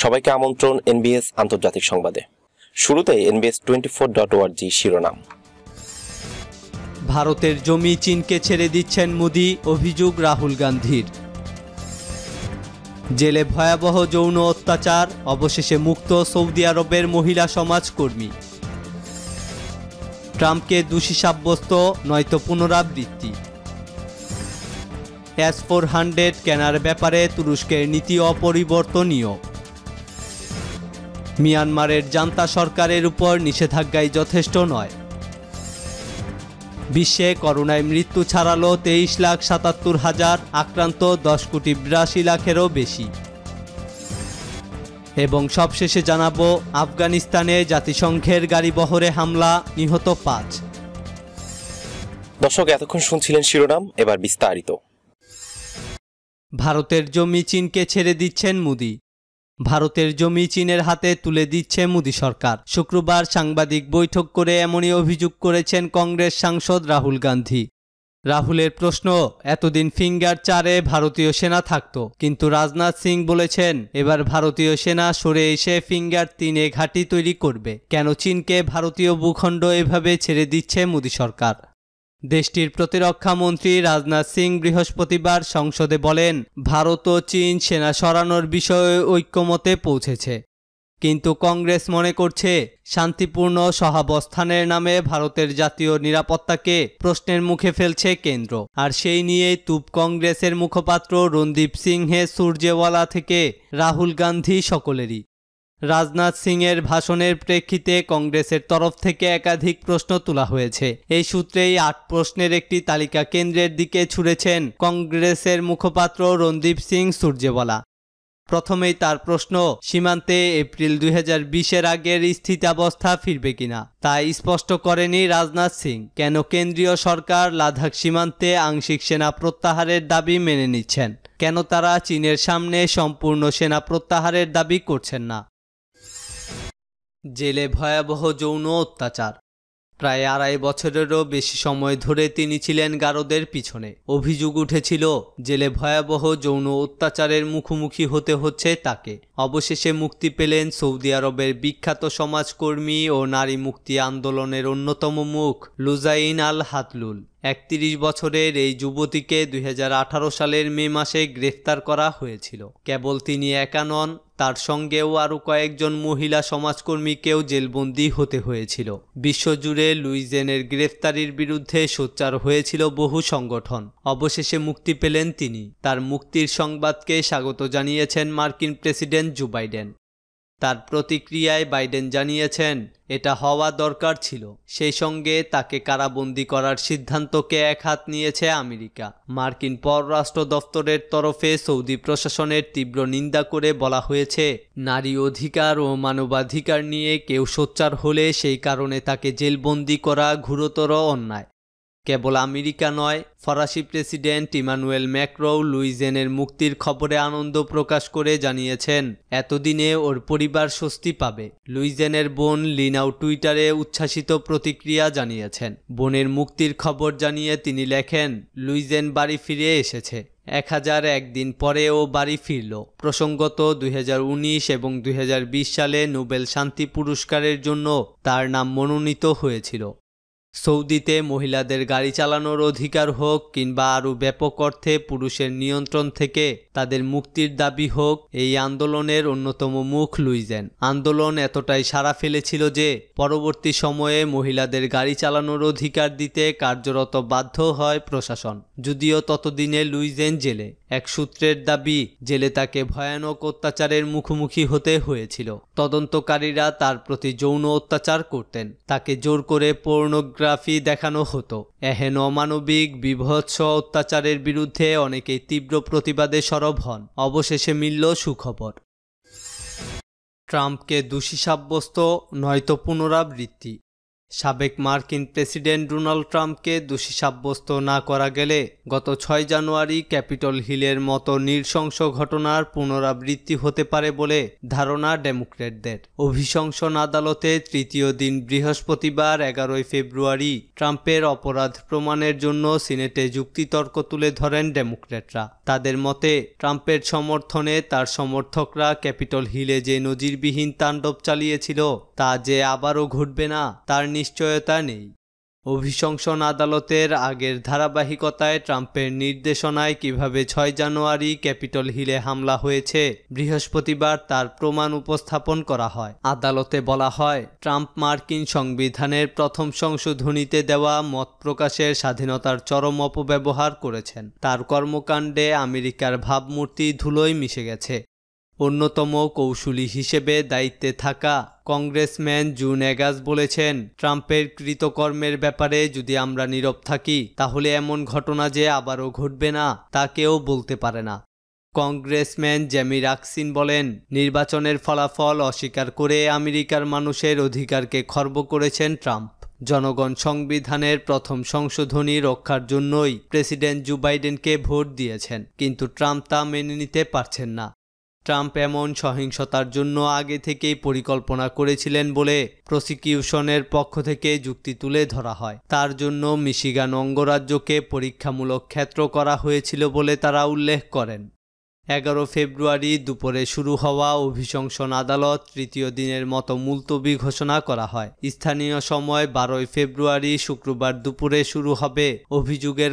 সবাইকে আমন্ত্রণ এনবিএস আন্তর্জাতিক সংবাদে শুরুতে এনবিএস টোয়েন্টি ফোর ডট ওয়ার্জি শিরোনাম ভারতের জমি চীনকে ছেড়ে দিচ্ছেন মোদি অভিযোগ রাহুল গান্ধীর জেলে ভয়াবহ যৌন অত্যাচার অবশেষে মুক্ত সৌদি আরবের মহিলা সমাজকর্মী ট্রাম্পকে দোষী সাব্যস্ত নয়তো পুনরাবৃত্তি এস ফোর হান্ড্রেড কেনার ব্যাপারে তুরস্কের নীতি অপরিবর্তনীয় মিয়ানমারের জান্তা সরকারের উপর নিষেধাজ্ঞাই যথেষ্ট নয় বিশ্বে করোনায় মৃত্যু ছাড়ালো তেইশ লাখ সাতাত্তর হাজার আক্রান্ত দশ কোটি বিরাশি লাখেরও বেশি এবং সবশেষে জানাবো আফগানিস্তানে জাতিসংঘের গাড়িবহরে হামলা নিহত পাঁচ দর্শক এতক্ষণ শুনছিলেন শিরোনাম এবার বিস্তারিত ভারতের জমি চীনকে ছেড়ে দিচ্ছেন মোদী ভারতের জমি চীনের হাতে তুলে দিচ্ছে মোদী সরকার শুক্রবার সাংবাদিক বৈঠক করে এমনই অভিযোগ করেছেন কংগ্রেস সাংসদ রাহুল গান্ধী রাহুলের প্রশ্ন এতদিন ফিঙ্গার চারে ভারতীয় সেনা থাকত কিন্তু রাজনাথ সিং বলেছেন এবার ভারতীয় সেনা সরে এসে ফিঙ্গার তিনে ঘাঁটি তৈরি করবে কেন চীনকে ভারতীয় ভূখণ্ড এভাবে ছেড়ে দিচ্ছে মোদী সরকার দেশটির প্রতিরক্ষা মন্ত্রী রাজনাথ সিং বৃহস্পতিবার সংসদে বলেন ভারত ও চীন সেনা সরানোর বিষয়ে ঐক্যমতে পৌঁছেছে কিন্তু কংগ্রেস মনে করছে শান্তিপূর্ণ সহাবস্থানের নামে ভারতের জাতীয় নিরাপত্তাকে প্রশ্নের মুখে ফেলছে কেন্দ্র আর সেই নিয়ে তুপ কংগ্রেসের মুখপাত্র রণদীপ সিংহে সূর্যেওয়ালা থেকে রাহুল গান্ধী সকলেরই রাজনাথ সিংয়ের ভাষণের প্রেক্ষিতে কংগ্রেসের তরফ থেকে একাধিক প্রশ্ন তোলা হয়েছে এই সূত্রেই আট প্রশ্নের একটি তালিকা কেন্দ্রের দিকে ছুড়েছেন কংগ্রেসের মুখপাত্র রণদীপ সিং সূর্যেওয়ালা প্রথমেই তার প্রশ্ন সীমান্তে এপ্রিল দুই বিশের আগের স্থিতাবস্থা ফিরবে কিনা তা স্পষ্ট করেনি রাজনাথ সিং কেন কেন্দ্রীয় সরকার লাদাখ সীমান্তে আংশিক সেনা প্রত্যাহারের দাবি মেনে নিচ্ছেন কেন তারা চীনের সামনে সম্পূর্ণ সেনা প্রত্যাহারের দাবি করছেন না জেলে ভয়াবহ যৌন অত্যাচার প্রায় আড়াই বছরেরও বেশি সময় ধরে তিনি ছিলেন গারদের পিছনে অভিযোগ উঠেছিল জেলে ভয়াবহ যৌন অত্যাচারের মুখোমুখি হতে হচ্ছে তাকে অবশেষে মুক্তি পেলেন সৌদি আরবের বিখ্যাত সমাজকর্মী ও নারী মুক্তি আন্দোলনের অন্যতম মুখ লুজাইন আল হাতলুল একত্রিশ বছরের এই যুবতীকে দুই সালের মে মাসে গ্রেফতার করা হয়েছিল কেবল তিনি একা নন তার সঙ্গেও আরও কয়েকজন মহিলা সমাজকর্মীকেও জেলবন্দী হতে হয়েছিল বিশ্বজুড়ে লুইজেনের গ্রেফতারির বিরুদ্ধে সোচ্চার হয়েছিল বহু সংগঠন অবশেষে মুক্তি পেলেন তিনি তার মুক্তির সংবাদকে স্বাগত জানিয়েছেন মার্কিন প্রেসিডেন্ট জো বাইডেন তার প্রতিক্রিয়ায় বাইডেন জানিয়েছেন এটা হওয়া দরকার ছিল সেই সঙ্গে তাকে কারাবন্দি করার সিদ্ধান্তকে এক হাত নিয়েছে আমেরিকা মার্কিন পররাষ্ট্র দফতরের তরফে সৌদি প্রশাসনের তীব্র নিন্দা করে বলা হয়েছে নারী অধিকার ও মানবাধিকার নিয়ে কেউ সোচ্চার হলে সেই কারণে তাকে জেলবন্দি করা ঘুরতর অন্যায় কেবল আমেরিকা নয় ফরাসি প্রেসিডেন্ট ইমানুয়েল ম্যাক্রো লুইজেনের মুক্তির খবরে আনন্দ প্রকাশ করে জানিয়েছেন এতদিনে ওর পরিবার স্বস্তি পাবে লুইজেনের বোন লিনাও টুইটারে উচ্ছ্বাসিত প্রতিক্রিয়া জানিয়েছেন বোনের মুক্তির খবর জানিয়ে তিনি লেখেন লুইজেন বাড়ি ফিরে এসেছে এক হাজার একদিন পরে ও বাড়ি ফিরল প্রসঙ্গত দুই এবং দুই সালে নোবেল শান্তি পুরস্কারের জন্য তার নাম মনোনীত হয়েছিল সৌদিতে মহিলাদের গাড়ি চালানোর অধিকার হোক কিংবা আরও ব্যাপক অর্থে পুরুষের নিয়ন্ত্রণ থেকে তাদের মুক্তির দাবি হোক এই আন্দোলনের অন্যতম মুখ লুইজেন আন্দোলন এতটাই সাড়া ফেলেছিল যে পরবর্তী সময়ে মহিলাদের গাড়ি চালানোর অধিকার দিতে কার্যরত বাধ্য হয় প্রশাসন যদিও ততদিনে লুইজেন জেলে এক সূত্রের দাবি জেলে তাকে ভয়ানক অত্যাচারের মুখোমুখি হতে হয়েছিল তদন্তকারীরা তার প্রতি যৌন অত্যাচার করতেন তাকে জোর করে পর্ণগ্রাম ফটোগ্রাফি দেখানো হতো এহেন অমানবিক বিভৎস অত্যাচারের বিরুদ্ধে অনেকেই তীব্র প্রতিবাদে সরব হন অবশেষে মিলল সুখবর ট্রাম্পকে দোষী সাব্যস্ত নয়তো পুনরাবৃত্তি সাবেক মার্কিন প্রেসিডেন্ট ডোনাল্ড ট্রাম্পকে দোষী সাব্যস্ত না করা গেলে গত ছয় জানুয়ারি ক্যাপিটল হিলের মতো নৃশংস ঘটনার পুনরাবৃত্তি হতে পারে বলে ধারণা ডেমোক্র্যাটদের অভিশংসন আদালতে তৃতীয় দিন বৃহস্পতিবার এগারোই ফেব্রুয়ারি ট্রাম্পের অপরাধ প্রমাণের জন্য সিনেটে যুক্তিতর্ক তুলে ধরেন ডেমোক্র্যাটরা তাদের মতে ট্রাম্পের সমর্থনে তার সমর্থকরা ক্যাপিটল হিলে যে নজিরবিহীন তাণ্ডব চালিয়েছিল তা যে আবারও ঘটবে না তার নিশ্চয়তা নেই অভিশংসন আদালতের আগের ধারাবাহিকতায় ট্রাম্পের নির্দেশনায় কিভাবে ছয় জানুয়ারি ক্যাপিটল হিলে হামলা হয়েছে বৃহস্পতিবার তার প্রমাণ উপস্থাপন করা হয় আদালতে বলা হয় ট্রাম্প মার্কিন সংবিধানের প্রথম সংশোধনীতে দেওয়া মত প্রকাশের স্বাধীনতার চরম অপব্যবহার করেছেন তার কর্মকাণ্ডে আমেরিকার ভাবমূর্তি ধুলোয় মিশে গেছে অন্যতম কৌশলী হিসেবে দায়িত্বে থাকা কংগ্রেসম্যান জুন এগাস বলেছেন ট্রাম্পের কৃতকর্মের ব্যাপারে যদি আমরা নীরব থাকি তাহলে এমন ঘটনা যে আবারও ঘটবে না তা কেউ বলতে পারে না কংগ্রেসম্যান জ্যামি রাকসিন বলেন নির্বাচনের ফলাফল অস্বীকার করে আমেরিকার মানুষের অধিকারকে খর্ব করেছেন ট্রাম্প জনগণ সংবিধানের প্রথম সংশোধনী রক্ষার জন্যই প্রেসিডেন্ট জো বাইডেনকে ভোট দিয়েছেন কিন্তু ট্রাম্প তা মেনে নিতে পারছেন না ট্রাম্প এমন সহিংসতার জন্য আগে থেকেই পরিকল্পনা করেছিলেন বলে প্রসিকিউশনের পক্ষ থেকে যুক্তি তুলে ধরা হয় তার জন্য মিশিগান অঙ্গরাজ্যকে পরীক্ষামূলক ক্ষেত্র করা হয়েছিল বলে তারা উল্লেখ করেন এগারো ফেব্রুয়ারি দুপুরে শুরু হওয়া অভিশংসন আদালত তৃতীয় দিনের মতো মুলতবি ঘোষণা করা হয় স্থানীয় সময় বারোই ফেব্রুয়ারি শুক্রবার দুপুরে শুরু হবে অভিযোগের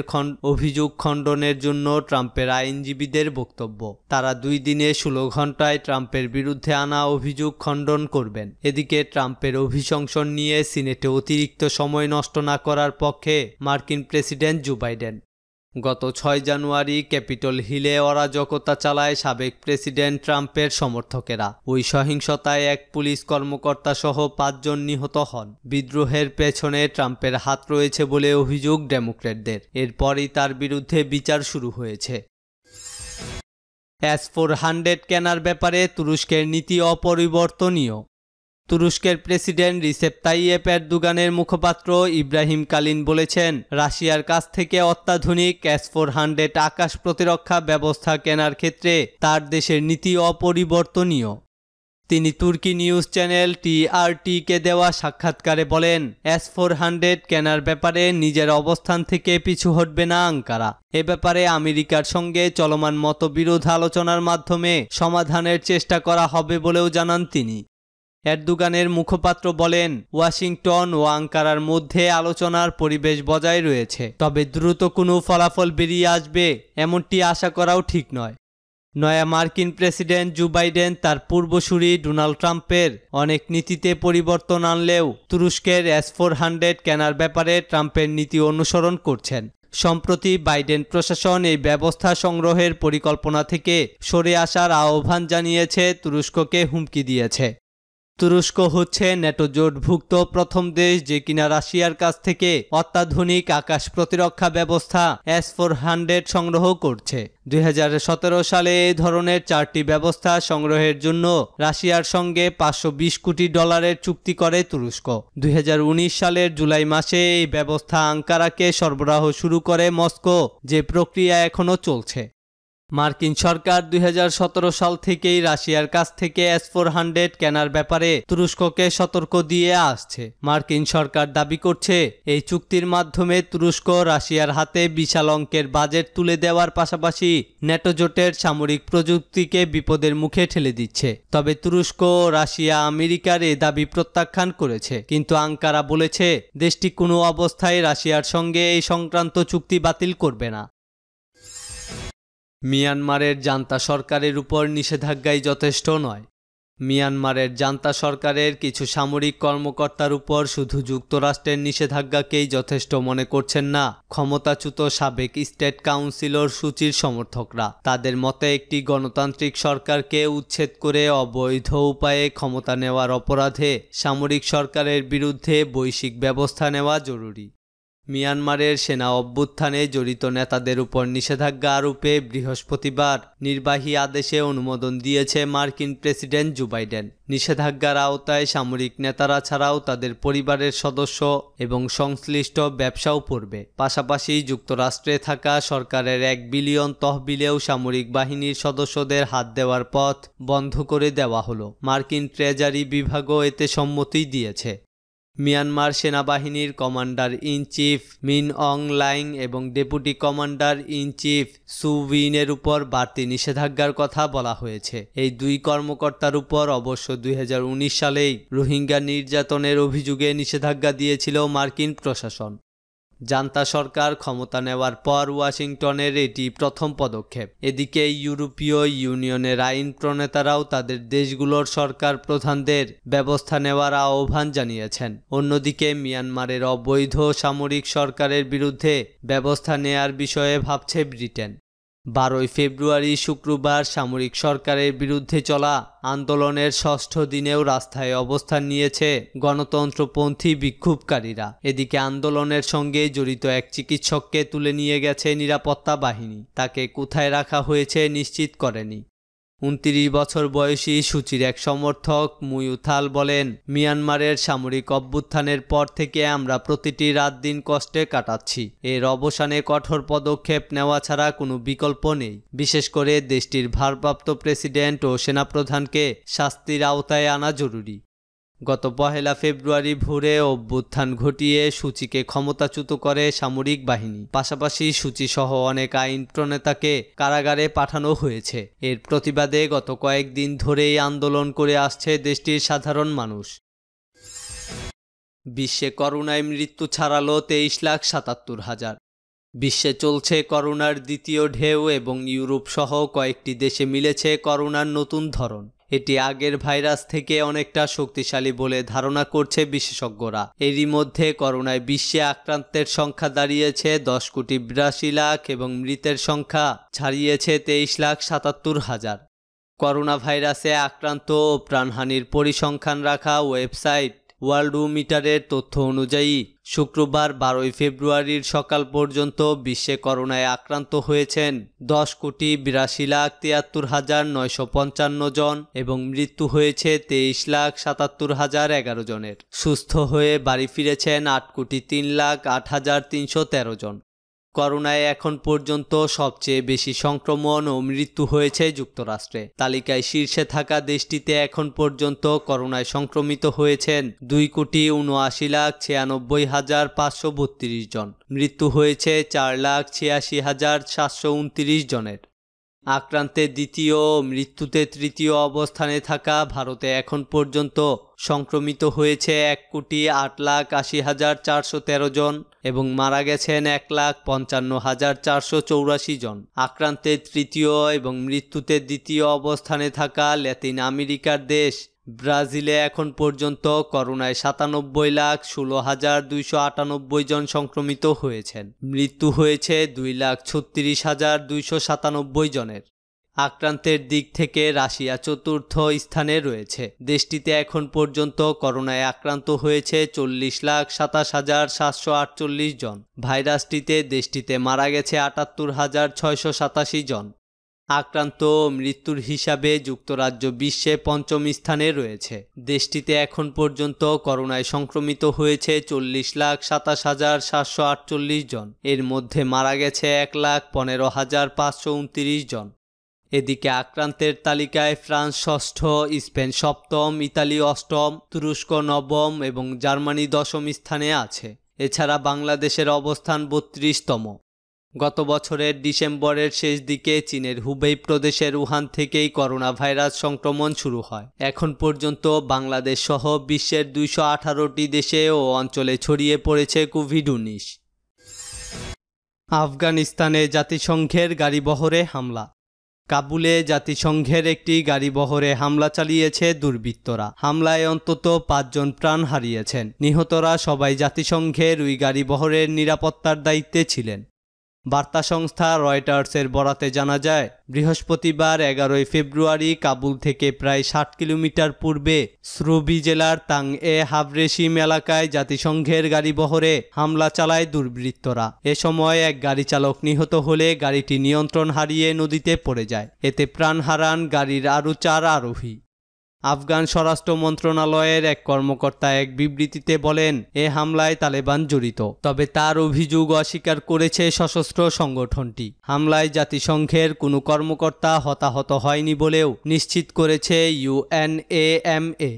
অভিযোগ খণ্ডনের জন্য ট্রাম্পের আইনজীবীদের বক্তব্য তারা দুই দিনে ষোলো ঘন্টায় ট্রাম্পের বিরুদ্ধে আনা অভিযোগ খণ্ডন করবেন এদিকে ট্রাম্পের অভিশংসন নিয়ে সিনেটে অতিরিক্ত সময় নষ্ট না করার পক্ষে মার্কিন প্রেসিডেন্ট জো বাইডেন গত ছয় জানুয়ারি ক্যাপিটল হিলে অরাজকতা চালায় সাবেক প্রেসিডেন্ট ট্রাম্পের সমর্থকেরা ওই সহিংসতায় এক পুলিশ কর্মকর্তা সহ পাঁচজন নিহত হন বিদ্রোহের পেছনে ট্রাম্পের হাত রয়েছে বলে অভিযোগ ডেমোক্র্যাটদের এরপরই তার বিরুদ্ধে বিচার শুরু হয়েছে এস ফোর হান্ড্রেড কেনার ব্যাপারে তুরস্কের নীতি অপরিবর্তনীয় তুরস্কের প্রেসিডেন্ট রিসেপ তাইয়েপ এরদুগানের মুখপাত্র ইব্রাহিম কালিন বলেছেন রাশিয়ার কাছ থেকে অত্যাধুনিক ক্যাস ফোর হান্ড্রেড আকাশ প্রতিরক্ষা ব্যবস্থা কেনার ক্ষেত্রে তার দেশের নীতি অপরিবর্তনীয় তিনি তুর্কি নিউজ চ্যানেল টিআরটিকে দেওয়া সাক্ষাৎকারে বলেন এস ফোর হান্ড্রেড কেনার ব্যাপারে নিজের অবস্থান থেকে পিছু হটবে না আঙ্কারা এ ব্যাপারে আমেরিকার সঙ্গে চলমান মতবিরোধ আলোচনার মাধ্যমে সমাধানের চেষ্টা করা হবে বলেও জানান তিনি এরদুগানের মুখপাত্র বলেন ওয়াশিংটন ও আঙ্কারার মধ্যে আলোচনার পরিবেশ বজায় রয়েছে তবে দ্রুত কোনো ফলাফল বেরিয়ে আসবে এমনটি আশা করাও ঠিক নয় নয়া মার্কিন প্রেসিডেন্ট জো বাইডেন তার পূর্বসূরি ডোনাল্ড ট্রাম্পের অনেক নীতিতে পরিবর্তন আনলেও তুরস্কের এস ফোর হান্ড্রেড কেনার ব্যাপারে ট্রাম্পের নীতি অনুসরণ করছেন সম্প্রতি বাইডেন প্রশাসন এই ব্যবস্থা সংগ্রহের পরিকল্পনা থেকে সরে আসার আহ্বান জানিয়েছে তুরস্ককে হুমকি দিয়েছে তুরস্ক হচ্ছে নেটোজোটভুক্ত জোটভুক্ত প্রথম দেশ যে কিনা রাশিয়ার কাছ থেকে অত্যাধুনিক আকাশ প্রতিরক্ষা ব্যবস্থা এস ফোর হান্ড্রেড সংগ্রহ করছে দুই সালে এই ধরনের চারটি ব্যবস্থা সংগ্রহের জন্য রাশিয়ার সঙ্গে পাঁচশো কোটি ডলারের চুক্তি করে তুরস্ক দুই সালের জুলাই মাসে এই ব্যবস্থা আঙ্কারাকে সরবরাহ শুরু করে মস্কো যে প্রক্রিয়া এখনও চলছে মার্কিন সরকার দুই সাল থেকেই রাশিয়ার কাছ থেকে এস ফোর হান্ড্রেড কেনার ব্যাপারে তুরস্ককে সতর্ক দিয়ে আসছে মার্কিন সরকার দাবি করছে এই চুক্তির মাধ্যমে তুরস্ক রাশিয়ার হাতে বিশাল অঙ্কের বাজেট তুলে দেওয়ার পাশাপাশি নেটোজোটের সামরিক প্রযুক্তিকে বিপদের মুখে ঠেলে দিচ্ছে তবে তুরস্ক রাশিয়া আমেরিকার এ দাবি প্রত্যাখ্যান করেছে কিন্তু আঙ্কারা বলেছে দেশটি কোনো অবস্থায় রাশিয়ার সঙ্গে এই সংক্রান্ত চুক্তি বাতিল করবে না মিয়ানমারের জান্তা সরকারের উপর নিষেধাজ্ঞাই যথেষ্ট নয় মিয়ানমারের জান্তা সরকারের কিছু সামরিক কর্মকর্তার উপর শুধু যুক্তরাষ্ট্রের নিষেধাজ্ঞাকেই যথেষ্ট মনে করছেন না ক্ষমতাচ্যুত সাবেক স্টেট কাউন্সিলর সূচির সমর্থকরা তাদের মতে একটি গণতান্ত্রিক সরকারকে উচ্ছেদ করে অবৈধ উপায়ে ক্ষমতা নেওয়ার অপরাধে সামরিক সরকারের বিরুদ্ধে বৈশ্বিক ব্যবস্থা নেওয়া জরুরি মিয়ানমারের সেনা অভ্যুত্থানে জড়িত নেতাদের উপর নিষেধাজ্ঞা আরোপে বৃহস্পতিবার নির্বাহী আদেশে অনুমোদন দিয়েছে মার্কিন প্রেসিডেন্ট জো বাইডেন নিষেধাজ্ঞার আওতায় সামরিক নেতারা ছাড়াও তাদের পরিবারের সদস্য এবং সংশ্লিষ্ট ব্যবসাও পড়বে পাশাপাশি যুক্তরাষ্ট্রে থাকা সরকারের এক বিলিয়ন তহবিলেও সামরিক বাহিনীর সদস্যদের হাত দেওয়ার পথ বন্ধ করে দেওয়া হলো মার্কিন ট্রেজারি বিভাগও এতে সম্মতি দিয়েছে মিয়ানমার সেনাবাহিনীর commander in chief Min Aung Hlaing এবং deputy commander in chief Soe উইনের উপর বাড়তি নিষেধাজ্ঞার কথা বলা হয়েছে এই দুই কর্মকর্তার উপর অবশ্য দুই সালেই রোহিঙ্গা নির্যাতনের অভিযোগে নিষেধাজ্ঞা দিয়েছিল মার্কিন প্রশাসন জান্তা সরকার ক্ষমতা নেওয়ার পর ওয়াশিংটনের এটি প্রথম পদক্ষেপ এদিকে ইউরোপীয় ইউনিয়নের আইন প্রণেতারাও তাদের দেশগুলোর সরকার প্রধানদের ব্যবস্থা নেওয়ার আহ্বান জানিয়েছেন অন্যদিকে মিয়ানমারের অবৈধ সামরিক সরকারের বিরুদ্ধে ব্যবস্থা নেয়ার বিষয়ে ভাবছে ব্রিটেন বারোই ফেব্রুয়ারি শুক্রবার সামরিক সরকারের বিরুদ্ধে চলা আন্দোলনের ষষ্ঠ দিনেও রাস্তায় অবস্থান নিয়েছে গণতন্ত্রপন্থী বিক্ষোভকারীরা এদিকে আন্দোলনের সঙ্গে জড়িত এক চিকিৎসককে তুলে নিয়ে গেছে নিরাপত্তা বাহিনী তাকে কোথায় রাখা হয়েছে নিশ্চিত করেনি উনত্রিশ বছর বয়সী সূচির এক সমর্থক মুয়ুথাল বলেন মিয়ানমারের সামরিক অভ্যুত্থানের পর থেকে আমরা প্রতিটি রাত দিন কষ্টে কাটাচ্ছি এর অবসানে কঠোর পদক্ষেপ নেওয়া ছাড়া কোনো বিকল্প নেই বিশেষ করে দেশটির ভারপ্রাপ্ত প্রেসিডেন্ট ও সেনাপ্রধানকে শাস্তির আওতায় আনা জরুরি গত পহেলা ফেব্রুয়ারি ভোরে অভ্যুত্থান ঘটিয়ে সূচিকে ক্ষমতাচ্যুত করে সামরিক বাহিনী পাশাপাশি সূচিসহ অনেক আইন প্রণেতাকে কারাগারে পাঠানো হয়েছে এর প্রতিবাদে গত কয়েকদিন ধরেই আন্দোলন করে আসছে দেশটির সাধারণ মানুষ বিশ্বে করোনায় মৃত্যু ছাড়ালো তেইশ লাখ সাতাত্তর হাজার বিশ্বে চলছে করোনার দ্বিতীয় ঢেউ এবং ইউরোপ সহ কয়েকটি দেশে মিলেছে করোনার নতুন ধরন এটি আগের ভাইরাস থেকে অনেকটা শক্তিশালী বলে ধারণা করছে বিশেষজ্ঞরা এরই মধ্যে করোনায় বিশ্বে আক্রান্তের সংখ্যা দাঁড়িয়েছে দশ কোটি বিরাশি লাখ এবং মৃতের সংখ্যা ছাড়িয়েছে তেইশ লাখ সাতাত্তর হাজার করোনা ভাইরাসে আক্রান্ত ও প্রাণহানির পরিসংখ্যান রাখা ওয়েবসাইট ওয়ার্ল্ডোমিটারের তথ্য অনুযায়ী শুক্রবার বারোই ফেব্রুয়ারির সকাল পর্যন্ত বিশ্বে করোনায় আক্রান্ত হয়েছেন দশ কোটি বিরাশি লাখ তিয়াত্তর হাজার নয়শো পঞ্চান্ন জন এবং মৃত্যু হয়েছে তেইশ লাখ সাতাত্তর হাজার এগারো জনের সুস্থ হয়ে বাড়ি ফিরেছেন আট কোটি তিন লাখ আট হাজার তিনশো তেরো জন করোনায় এখন পর্যন্ত সবচেয়ে বেশি সংক্রমণ ও মৃত্যু হয়েছে যুক্তরাষ্ট্রে তালিকায় শীর্ষে থাকা দেশটিতে এখন পর্যন্ত করোনায় সংক্রমিত হয়েছেন দুই কোটি উনআশি লাখ ছিয়ানব্বই হাজার পাঁচশো বত্রিশ জন মৃত্যু হয়েছে চার লাখ ছিয়াশি হাজার সাতশো উনত্রিশ জনের আক্রান্তের দ্বিতীয় মৃত্যুতে তৃতীয় অবস্থানে থাকা ভারতে এখন পর্যন্ত সংক্রমিত হয়েছে এক কোটি আট লাখ আশি হাজার চারশো তেরো জন এবং মারা গেছেন এক লাখ পঞ্চান্ন হাজার চারশো চৌরাশি জন আক্রান্তের তৃতীয় এবং মৃত্যুতে দ্বিতীয় অবস্থানে থাকা ল্যাতিন আমেরিকার দেশ ব্রাজিলে এখন পর্যন্ত করোনায় সাতানব্বই লাখ ষোলো হাজার দুইশো আটানব্বই জন সংক্রমিত হয়েছেন মৃত্যু হয়েছে দুই লাখ ছত্রিশ হাজার দুইশো সাতানব্বই জনের আক্রান্তের দিক থেকে রাশিয়া চতুর্থ স্থানে রয়েছে দেশটিতে এখন পর্যন্ত করোনায় আক্রান্ত হয়েছে চল্লিশ লাখ সাতাশ হাজার সাতশো আটচল্লিশ জন ভাইরাসটিতে দেশটিতে মারা গেছে আটাত্তর হাজার ছয়শো সাতাশি জন আক্রান্ত মৃত্যুর হিসাবে যুক্তরাজ্য বিশ্বে পঞ্চম স্থানে রয়েছে দেশটিতে এখন পর্যন্ত করোনায় সংক্রমিত হয়েছে চল্লিশ লাখ সাতাশ হাজার সাতশো আটচল্লিশ জন এর মধ্যে মারা গেছে এক লাখ পনেরো হাজার পাঁচশো উনত্রিশ জন এদিকে আক্রান্তের তালিকায় ফ্রান্স ষষ্ঠ স্পেন সপ্তম ইতালি অষ্টম তুরস্ক নবম এবং জার্মানি দশম স্থানে আছে এছাড়া বাংলাদেশের অবস্থান বত্রিশতম গত বছরের ডিসেম্বরের শেষ দিকে চীনের হুবেই প্রদেশের উহান থেকেই করোনা ভাইরাস সংক্রমণ শুরু হয় এখন পর্যন্ত বাংলাদেশ সহ বিশ্বের দুইশো আঠারোটি দেশে ও অঞ্চলে ছড়িয়ে পড়েছে কোভিড উনিশ আফগানিস্তানে জাতিসংঘের গাড়িবহরে হামলা কাবুলে জাতিসংঘের একটি গাড়িবহরে হামলা চালিয়েছে দুর্বৃত্তরা হামলায় অন্তত পাঁচজন প্রাণ হারিয়েছেন নিহতরা সবাই জাতিসংঘের ওই গাড়িবহরের নিরাপত্তার দায়িত্বে ছিলেন বার্তা সংস্থা রয়টার্সের বরাতে জানা যায় বৃহস্পতিবার এগারোই ফেব্রুয়ারি কাবুল থেকে প্রায় ষাট কিলোমিটার পূর্বে শ্রুবি জেলার তাং এ হাবরেসিম এলাকায় জাতিসংঘের গাড়ি বহরে হামলা চালায় দুর্বৃত্তরা এ সময় এক গাড়ি চালক নিহত হলে গাড়িটি নিয়ন্ত্রণ হারিয়ে নদীতে পড়ে যায় এতে প্রাণ হারান গাড়ির আরও চার আরোহী আফগান স্বরাষ্ট্র মন্ত্রণালয়ের এক কর্মকর্তা এক বিবৃতিতে বলেন এ হামলায় তালেবান জড়িত তবে তার অভিযোগ অস্বীকার করেছে সশস্ত্র সংগঠনটি হামলায় জাতিসংঘের কোনো কর্মকর্তা হতাহত হয়নি বলেও নিশ্চিত করেছে ইউএনএএমএ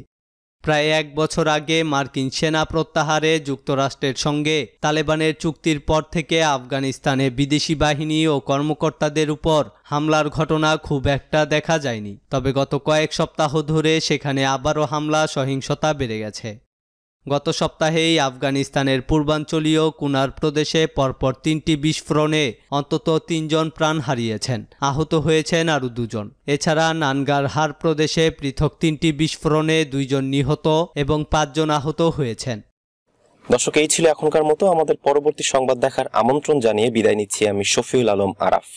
প্রায় এক বছর আগে মার্কিন সেনা প্রত্যাহারে যুক্তরাষ্ট্রের সঙ্গে তালেবানের চুক্তির পর থেকে আফগানিস্তানে বিদেশি বাহিনী ও কর্মকর্তাদের উপর হামলার ঘটনা খুব একটা দেখা যায়নি তবে গত কয়েক সপ্তাহ ধরে সেখানে আবারও হামলা সহিংসতা বেড়ে গেছে গত সপ্তাহেই আফগানিস্তানের পূর্বাঞ্চলীয় কুনার প্রদেশে পরপর তিনটি বিস্ফোরণে অন্তত তিনজন প্রাণ হারিয়েছেন আহত হয়েছেন আরও দুজন এছাড়া নানগারহার প্রদেশে পৃথক তিনটি বিস্ফোরণে দুইজন নিহত এবং পাঁচজন আহত হয়েছেন দর্শক এই ছিল এখনকার মতো আমাদের পরবর্তী সংবাদ দেখার আমন্ত্রণ জানিয়ে বিদায় নিচ্ছি আমি শফিউল আলম আরাফ